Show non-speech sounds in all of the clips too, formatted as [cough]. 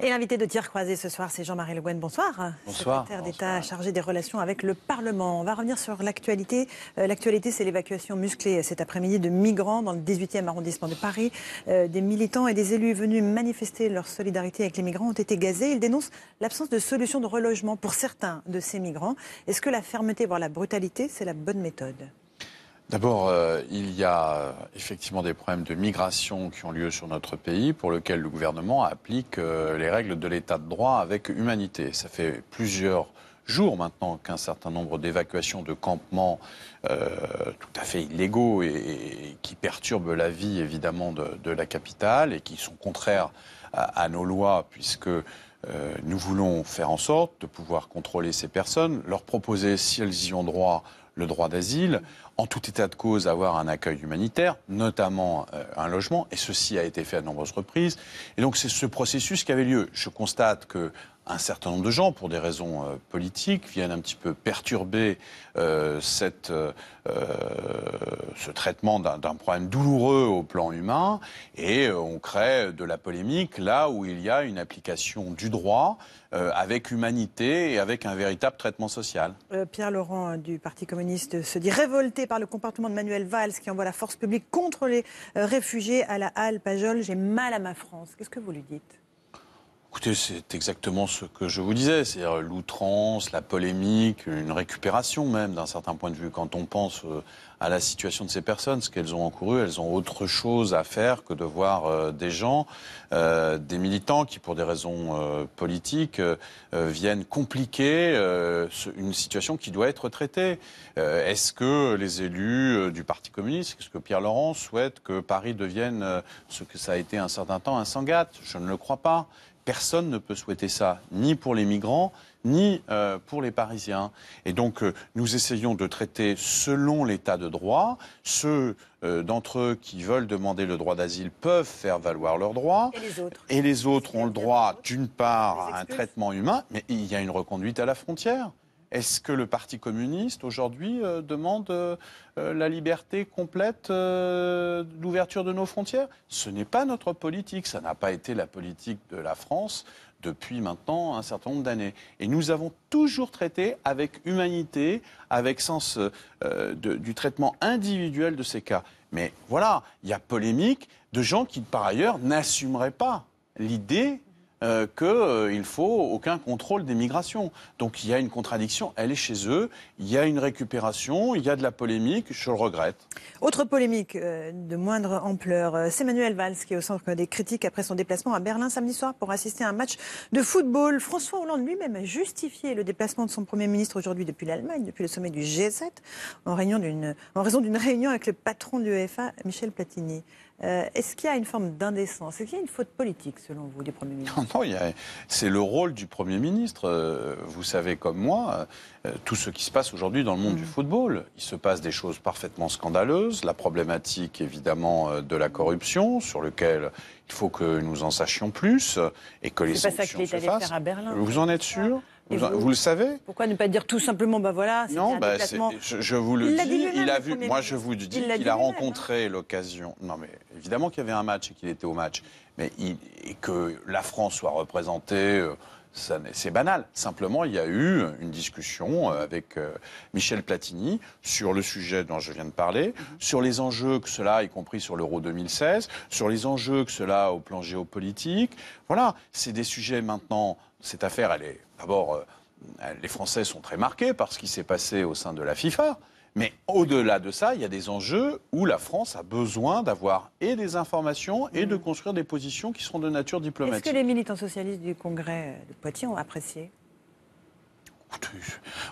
Et l'invité de tir croisé ce soir, c'est Jean-Marie Le Guen. Bonsoir. Bonsoir. Secrétaire d'État chargé des relations avec le Parlement. On va revenir sur l'actualité. Euh, l'actualité, c'est l'évacuation musclée euh, cet après-midi de migrants dans le 18e arrondissement de Paris. Euh, des militants et des élus venus manifester leur solidarité avec les migrants ont été gazés. Ils dénoncent l'absence de solution de relogement pour certains de ces migrants. Est-ce que la fermeté, voire la brutalité, c'est la bonne méthode D'abord, euh, il y a euh, effectivement des problèmes de migration qui ont lieu sur notre pays, pour lequel le gouvernement applique euh, les règles de l'état de droit avec humanité. Ça fait plusieurs jours maintenant qu'un certain nombre d'évacuations de campements tout à fait illégaux et, qui perturbent la vie évidemment de, la capitale et qui sont contraires à nos lois puisque nous voulons faire en sorte de pouvoir contrôler ces personnes, leur proposer, si elles y ont droit, le droit d'asile, en tout état de cause avoir un accueil humanitaire, notamment euh, un logement, et ceci a été fait à nombreuses reprises. Et donc c'est ce processus qui avait lieu. Je constate que un certain nombre de gens, pour des raisons euh, politiques, viennent un petit peu perturber euh, cette, euh, ce traitement d'un problème douloureux au plan humain, et on crée de la polémique là où il y a une application du droit avec humanité et avec un véritable traitement social. Pierre Laurent du Parti communiste se dit révolté par le comportement de Manuel Valls qui envoie la force publique contre les réfugiés à la Halle Pajol. J'ai mal à ma France. Qu'est-ce que vous lui dites Écoutez, c'est exactement ce que je vous disais, cest l'outrance, la polémique, une récupération même d'un certain point de vue. Quand on pense euh, à la situation de ces personnes, ce qu'elles ont encouru, elles ont autre chose à faire que de voir euh, des gens, euh, des militants qui, pour des raisons politiques, viennent compliquer une situation qui doit être traitée. Est-ce que les élus du Parti communiste, est-ce que Pierre Laurent souhaite que Paris devienne ce que ça a été un certain temps, un sangat Je ne le crois pas personne ne peut souhaiter ça, ni pour les migrants, ni euh, pour les Parisiens. Et donc, euh, nous essayons de traiter selon l'état de droit. Ceux euh, d'entre eux qui veulent demander le droit d'asile peuvent faire valoir leurs droits. Et les autres, Et les autres ont le droit, d'une part, à un traitement humain, mais il y a une reconduite à la frontière. Est-ce que le Parti communiste, aujourd'hui, euh, demande euh, euh, la liberté complète, l'ouverture de nos frontières Ce n'est pas notre politique, ça n'a pas été la politique de la France depuis maintenant un certain nombre d'années. Et nous avons toujours traité avec humanité, avec sens du traitement individuel de ces cas. Mais voilà, il y a polémique de gens qui, par ailleurs, n'assumeraient pas l'idée euh, qu'il euh, faut aucun contrôle des migrations. Donc il y a une contradiction, elle est chez eux, il y a une récupération, il y a de la polémique, je le regrette. Autre polémique euh, de moindre ampleur, c'est Manuel Valls qui est au centre des critiques après son déplacement à Berlin samedi soir pour assister à un match de football. François Hollande lui-même a justifié le déplacement de son Premier ministre aujourd'hui depuis l'Allemagne, depuis le sommet du G7, en, en raison d'une réunion avec le patron de l'UEFA, Michel Platini. Est-ce qu'il y a une forme d'indécence Est-ce qu'il y a une faute politique selon vous du Premier ministre [laughs] Non, c'est le rôle du Premier ministre. Euh, vous savez comme moi, euh, tout ce qui se passe aujourd'hui dans le monde mm. du football. Il se passe des choses parfaitement scandaleuses, la problématique évidemment euh, de la corruption, sur lequel il faut que nous en sachions plus et que les sanctions pas ça Faire à Berlin, vous en êtes sûr vous, le savez Pourquoi ne pas dire tout simplement, ben bah voilà, Non, un bah je, je, vous le dis, il a vu, moi je vous dis qu'il a rencontré l'occasion. Non mais évidemment qu'il y avait un match et qu'il était au match, mais et que la France soit représentée, euh, c'est banal. Simplement, il y a eu une discussion euh, avec euh, Michel Platini sur le sujet dont je viens de parler, mhm. sur les enjeux que cela, y compris sur l'euro 2016, sur les enjeux que cela a au plan géopolitique. Voilà, c'est des sujets maintenant cette affaire, elle est d'abord, euh, les Français sont très marqués par ce qui s'est passé au sein de la FIFA. Mais au-delà de ça, il y a des enjeux où la France a besoin d'avoir et des informations et de mm. construire des positions qui seront de nature diplomatique. Est-ce que les militants socialistes du Congrès de Poitiers ont apprécié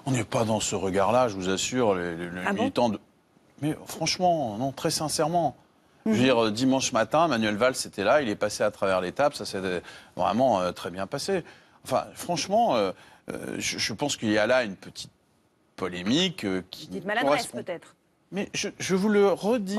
on n'est pas dans ce regard-là, je vous assure. Les, ah militants de... Mais franchement, non, très sincèrement. Je veux mm. dire, euh, dimanche matin, Manuel Valls était là, il est passé à travers l'étape, ça s'est vraiment euh, très bien passé. Enfin, franchement, euh, euh, je, pense qu'il y a là une petite polémique euh, qui. Petite maladresse peut-être. Mais je, vous le redis.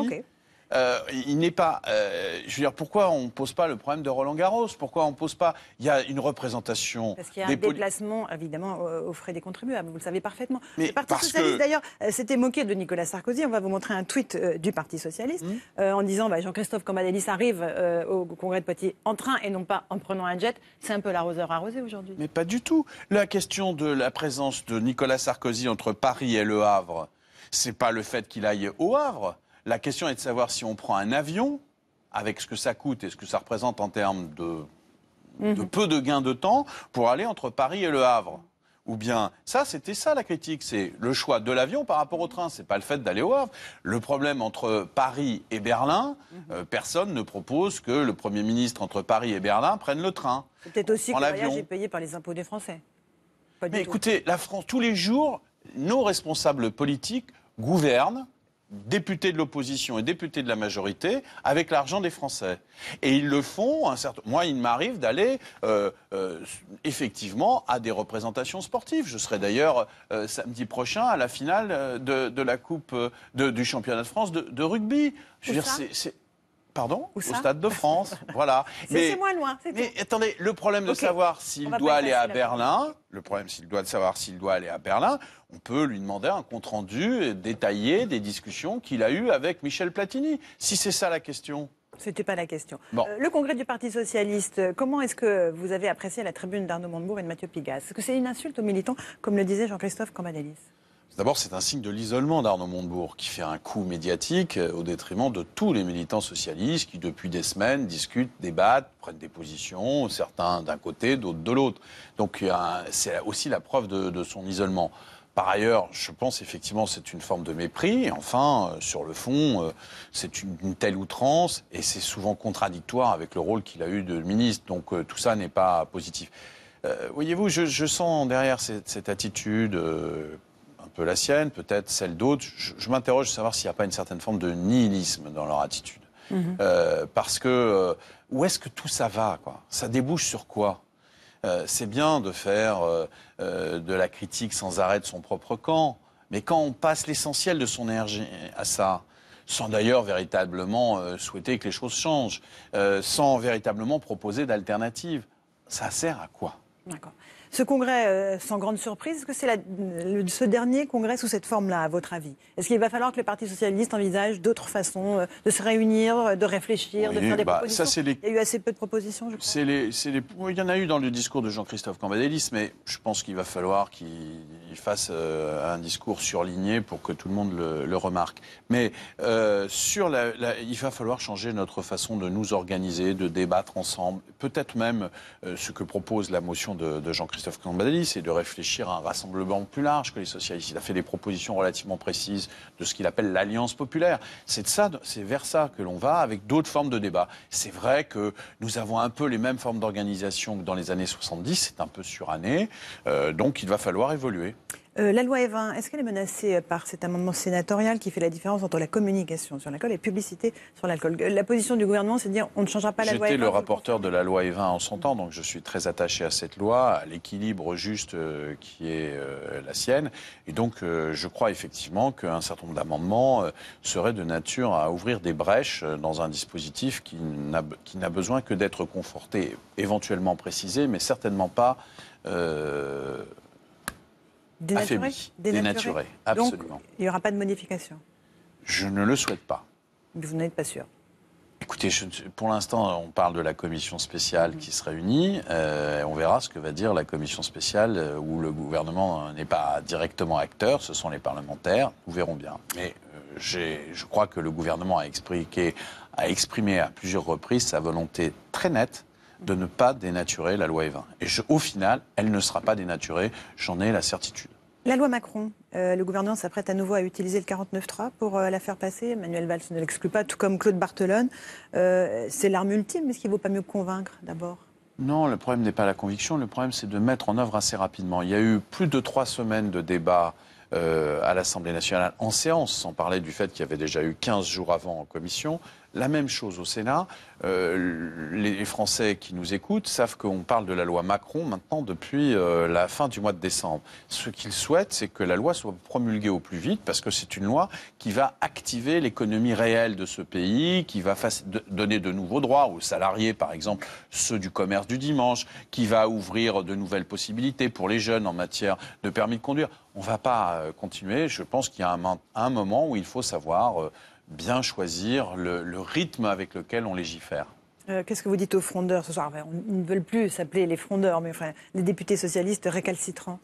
Euh, il n'est pas. Euh, je veux dire, pourquoi on ne pose pas le problème de Roland Garros Pourquoi on ne pose pas Il y a une représentation. Parce qu'il y a un déplacement, évidemment, aux frais des contribuables. Vous le savez parfaitement. Mais le Parti socialiste, d'ailleurs, euh, s'était moqué de Nicolas Sarkozy. On va vous montrer un tweet du Parti socialiste mmh. en disant bah, Jean-Christophe Cambadélis arrive au congrès de Poitiers en train et non pas en prenant un jet. C'est un peu l'arroseur arrosé aujourd'hui. Mais pas du tout. La question de la présence de Nicolas Sarkozy entre Paris et Le Havre, c'est pas le fait qu'il aille au Havre. La question est de savoir si on prend un avion, avec ce que ça coûte et ce que ça représente en termes de, mhm. peu de gains de temps, pour aller entre Paris et Le Havre. Ou bien, ça, c'était ça la critique, c'est le choix de l'avion par rapport au train, c'est pas le fait d'aller au Havre. Le problème entre Paris et Berlin, mhm. euh, personne ne propose que le Premier ministre entre Paris et Berlin prenne le train. Peut-être aussi que le voyage est payé par les impôts des Français. Mais écoutez, la France, tous les jours, nos responsables politiques gouvernent députés de l'opposition et députés de la majorité avec l'argent des Français. Et ils le font. Un certain... Moi, il m'arrive d'aller euh, euh, effectivement à des représentations sportives. Je serai d'ailleurs euh, samedi prochain à la finale de, la Coupe du Championnat de France de, rugby. Je c'est Pardon Au Stade de France, [laughs] voilà. C'est moins loin. Mais attendez, le problème de savoir s'il doit aller à Berlin, le problème s'il doit savoir s'il doit aller à Berlin, on peut lui demander un compte rendu détaillé des discussions qu'il a eues avec Michel Platini. Si c'est ça la question. C'était pas la question. Euh, le congrès du Parti socialiste, comment est-ce que vous avez apprécié la tribune d'Arnaud Montebourg et de Mathieu Pigas Est-ce que c'est une insulte aux militants, comme le disait Jean-Christophe Cambadélis D'abord, c'est un signe de l'isolement d'Arnaud Montebourg, qui fait un coup médiatique euh, au détriment de tous les militants socialistes qui, depuis des semaines, discutent, débattent, prennent des positions, certains d'un côté, d'autres de l'autre. Donc, c'est aussi la preuve de, son isolement. Par ailleurs, je pense effectivement c'est une forme de mépris. enfin, euh, sur le fond, euh, c'est une, telle outrance et c'est souvent contradictoire avec le rôle qu'il a eu de ministre. Donc tout ça n'est pas positif. Voyez-vous, je, sens derrière cette, cette attitude Peut-être la sienne, peut-être celle d'autres. Je, m'interroge de savoir s'il n'y a pas une certaine forme de nihilisme dans leur attitude. Mhm. Euh, parce que euh, où est-ce que tout ça va quoi Ça débouche sur quoi euh, C'est bien de faire de la critique sans arrêt de son propre camp, mais quand on passe l'essentiel de son énergie à ça, sans d'ailleurs véritablement souhaiter que les choses changent, sans véritablement proposer d'alternatives, ça sert à quoi D'accord. Ce congrès, euh, sans grande surprise, est-ce que c'est ce dernier congrès sous cette forme-là, à votre avis Est-ce qu'il va falloir que le Parti socialiste envisage d'autres façons euh, de se réunir, euh, de réfléchir, de faire des bah, propositions Il y a eu assez peu de propositions, je crois. Les, il y en a eu dans le discours de Jean-Christophe Cambadélis, mais je pense qu'il va falloir qu'il fasse un discours surligné pour que tout le monde le, remarque. Mais sur la, il va falloir changer notre façon de nous organiser, de débattre ensemble, peut-être même ce que propose la motion de, de Jean-Christophe Christophe c'est de réfléchir à un rassemblement plus large que les socialistes. Il a fait des propositions relativement précises de ce qu'il appelle l'alliance populaire. C'est ça, vers ça que l'on va avec d'autres formes de débat. C'est vrai que nous avons un peu les mêmes formes d'organisation que dans les années 70, c'est un peu suranné, euh, donc il va falloir évoluer. Euh, la loi E20, est-ce qu'elle est menacée euh, par cet amendement sénatorial qui fait la différence entre la communication sur l'alcool et la publicité sur l'alcool La position du gouvernement, c'est de dire on ne changera pas la loi J'étais le rapporteur de la loi E20 en son temps, donc je suis très attaché à cette loi, à l'équilibre juste euh, qui est la sienne. Et donc je crois effectivement qu'un certain nombre d'amendements seraient de nature à ouvrir des brèches dans un dispositif qui n'a besoin que d'être conforté, éventuellement précisé, mais certainement pas dénaturé, dénaturé. absolument. il n'y aura pas de modification Je ne le souhaite pas. Vous n'êtes pas sûr Écoutez, pour l'instant, on parle de la commission spéciale mhm. qui se réunit. Euh, on verra ce que va dire la commission spéciale euh, où le gouvernement euh, n'est pas directement acteur, ce sont les parlementaires. Nous verrons bien. Mais je crois que le gouvernement a expliqué, a exprimé à plusieurs reprises sa volonté très nette de ne pas dénaturer la loi Evin. Et au final, elle ne sera pas dénaturée, j'en ai la certitude. La loi Macron, euh, le gouvernement s'apprête à nouveau à utiliser le 49.3 pour euh, la faire passer. Manuel Valls ne l'exclut pas, tout comme Claude Barthelone. Euh, c'est l'arme ultime, mais est-ce qu'il ne vaut pas mieux convaincre d'abord non, le problème n'est pas la conviction, le problème c'est de mettre en œuvre assez rapidement. Il y a eu plus de trois semaines de débats à l'Assemblée nationale en séance, sans parler du fait qu'il y avait déjà eu 15 jours avant en commission. La même chose au Sénat. Euh, les Français qui nous écoutent savent qu'on parle de la loi Macron maintenant depuis euh, la fin du mois de décembre. Ce qu'ils souhaitent, c'est que la loi soit promulguée au plus vite parce que c'est une loi qui va activer l'économie réelle de ce pays, qui va donner de nouveaux droits aux salariés, par exemple ceux du commerce du dimanche, qui va ouvrir de nouvelles possibilités pour les jeunes en matière de permis de conduire. On ne va pas euh, continuer. Je pense qu'il y a un, moment où il faut savoir bien choisir le, rythme avec lequel on légifère. Euh, qu'est-ce que vous dites aux frondeurs ce soir Ils ne veulent plus s'appeler les frondeurs, mais enfin, les députés socialistes récalcitrants.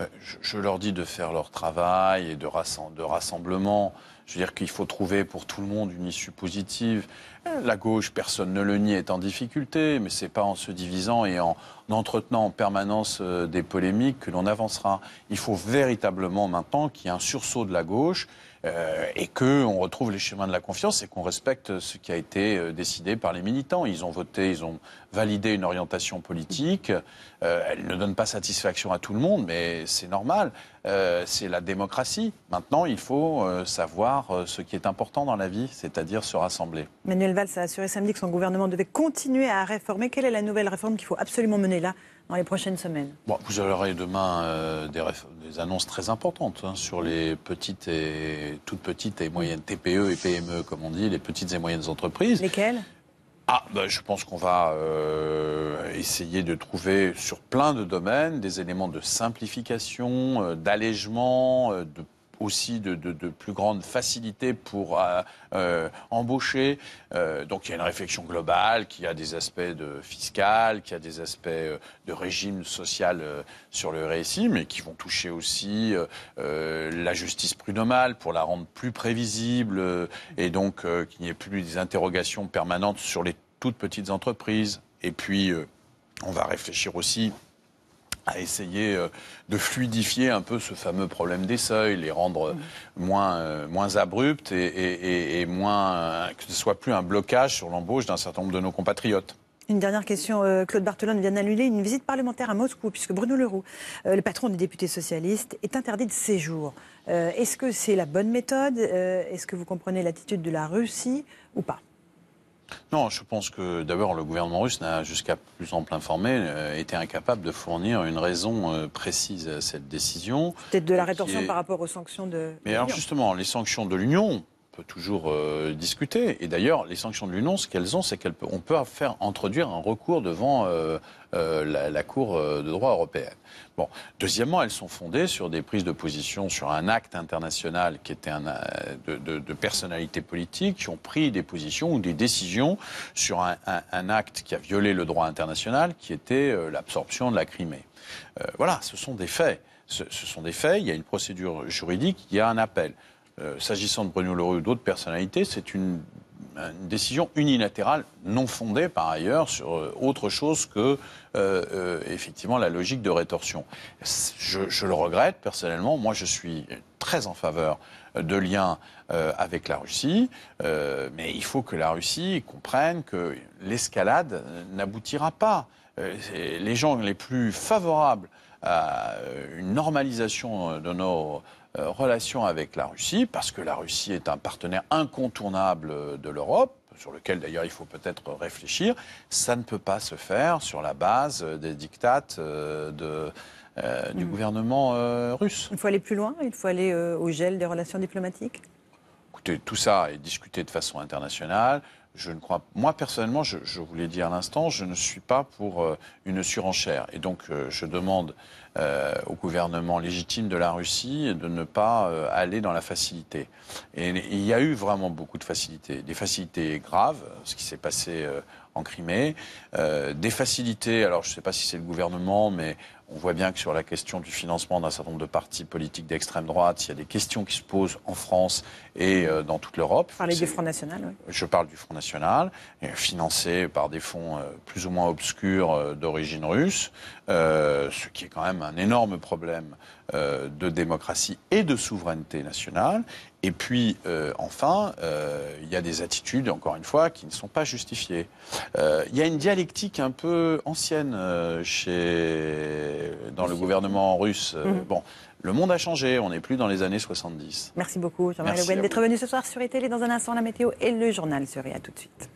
Euh, je, leur dis de faire leur travail et de, de rassemblement. Je veux dire qu'il faut trouver pour tout le monde une issue positive. Euh, la gauche, personne ne le nie, est en difficulté, mais ce n'est pas en se divisant et en entretenant en permanence des polémiques que l'on avancera. Il faut véritablement maintenant qu'il y ait un sursaut de la gauche euh, et qu'on retrouve les chemins de la confiance et qu'on respecte ce qui a été euh, décidé par les militants. Ils ont voté, ils ont validé une orientation politique. Euh, elle ne donne pas satisfaction à tout le monde, mais c'est normal. c'est la démocratie. Maintenant, il faut savoir ce qui est important dans la vie, c'est-à-dire se rassembler. Manuel Valls a assuré samedi que son gouvernement devait continuer à réformer. Quelle est la nouvelle réforme qu'il faut absolument mener là dans les prochaines semaines Vous aurez demain euh, des, annonces très importantes hein, sur les petites et toutes petites et moyennes TPE et PME, comme on dit, les petites et moyennes entreprises. Lesquelles ah, bah, je pense qu'on va euh, essayer de trouver sur plein de domaines des éléments de simplification, euh, d'allègement, de aussi de, de, plus grande facilité pour euh, euh, embaucher. Euh, donc il y a une réflexion globale qui a des aspects de fiscal, qui a des aspects de régime social sur le RSI, mais qui vont toucher aussi la justice prud'homale pour la rendre plus prévisible et donc qu'il n'y ait plus des interrogations permanentes sur les toutes petites entreprises. Et puis on va réfléchir aussi à essayer euh, de fluidifier un peu ce fameux problème des seuils, les rendre euh, moins, euh, moins abruptes et, moins, que ce soit plus un blocage sur l'embauche d'un certain nombre de nos compatriotes. Une dernière question. Claude Barthelone vient d'annuler une visite parlementaire à Moscou, puisque Bruno Leroux, le patron des députés socialistes, est interdit de séjour. Est-ce que c'est la bonne méthode Est-ce que vous comprenez l'attitude de la Russie ou pas non, je pense que d'abord le gouvernement russe n'a jusqu'à plus en plein formé euh, été incapable de fournir une raison euh, précise à cette décision. Peut-être de la rétorsion par rapport aux sanctions de. Mais alors justement, les sanctions de l'Union, peut toujours euh, discuter. Et d'ailleurs, les sanctions de l'Union, ce qu'elles ont, c'est qu'on peut, faire introduire un recours devant euh, euh, la, Cour de droit européenne. Bon. Deuxièmement, elles sont fondées sur des prises de position sur un acte international qui était de, de, de personnalités politiques qui ont pris des positions ou des décisions sur un, acte qui a violé le droit international, qui était l'absorption de la Crimée. voilà, ce sont des faits. ce sont des faits, il y a une procédure juridique, il y a un appel. Euh, s'agissant de Bruno Leroux ou d'autres personnalités, c'est une, décision unilatérale, non fondée par ailleurs, sur euh, autre chose que euh, effectivement la logique de rétorsion. Je, le regrette personnellement. Moi, je suis très en faveur de liens avec la Russie, mais il faut que la Russie comprenne que l'escalade n'aboutira pas. les gens les plus favorables à une normalisation de nos euh, relation avec la Russie, parce que la Russie est un partenaire incontournable de l'Europe, sur lequel d'ailleurs il faut peut-être réfléchir, ça ne peut pas se faire sur la base des dictates euh, euh, du hmm. gouvernement russe. Il faut aller plus loin, il faut aller au gel des relations diplomatiques Écoutez, tout ça est discuté de façon internationale je ne crois, moi personnellement, je, je vous l'ai dit à l'instant, je ne suis pas pour euh, une surenchère. Et donc, euh, je demande euh, au gouvernement légitime de la Russie de ne pas aller dans la facilité. il y a eu vraiment beaucoup de facilités, des facilités graves, ce qui s'est passé en Crimée, des facilités. Alors, je ne sais pas si c'est le gouvernement, mais on voit bien que sur la question du financement d'un certain nombre de partis politiques d'extrême droite, il y a des questions qui se posent en France et euh, dans toute l'Europe. Vous parlez du Front National, Je parle du Front National, financé par des fonds euh, plus ou moins obscurs euh, d'origine russe. Euh, ce qui est quand même un énorme problème euh, de démocratie et de souveraineté nationale. Et puis, euh, enfin, il y a des attitudes, encore une fois, qui ne sont pas justifiées. Il y a une dialectique un peu ancienne chez, dans le gouvernement russe. Mhm. Bon, le monde a changé, on n'est plus dans les années 70. Merci beaucoup, Jean-Marie Le d'être venu ce soir sur e E-Télé. Dans un instant, la météo et le journal seront à tout de suite.